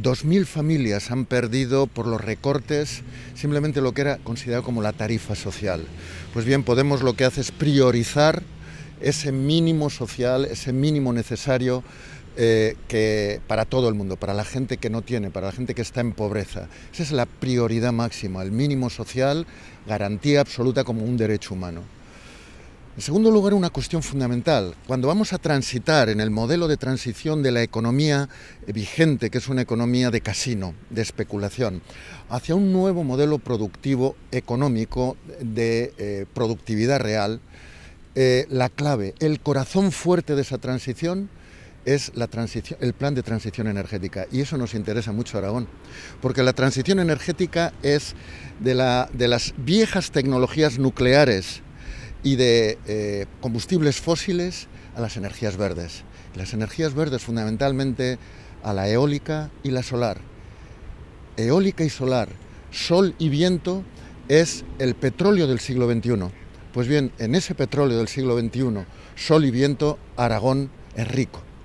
2.000 familias han perdido por los recortes simplemente lo que era considerado como la tarifa social. Pues bien, Podemos lo que hace es priorizar ese mínimo social, ese mínimo necesario eh, que para todo el mundo, para la gente que no tiene, para la gente que está en pobreza. Esa es la prioridad máxima, el mínimo social, garantía absoluta como un derecho humano. En segundo lugar, una cuestión fundamental. Cuando vamos a transitar en el modelo de transición de la economía vigente, que es una economía de casino, de especulación, hacia un nuevo modelo productivo económico de eh, productividad real, eh, la clave, el corazón fuerte de esa transición es el plan de transición energética. Y eso nos interesa mucho Aragón, porque la transición energética es de las viejas tecnologías nucleares, y de eh, combustibles fósiles a las energías verdes. Las energías verdes fundamentalmente a la eólica y la solar. Eólica y solar, sol y viento es el petróleo del siglo XXI. Pues bien, en ese petróleo del siglo XXI, sol y viento, Aragón es rico.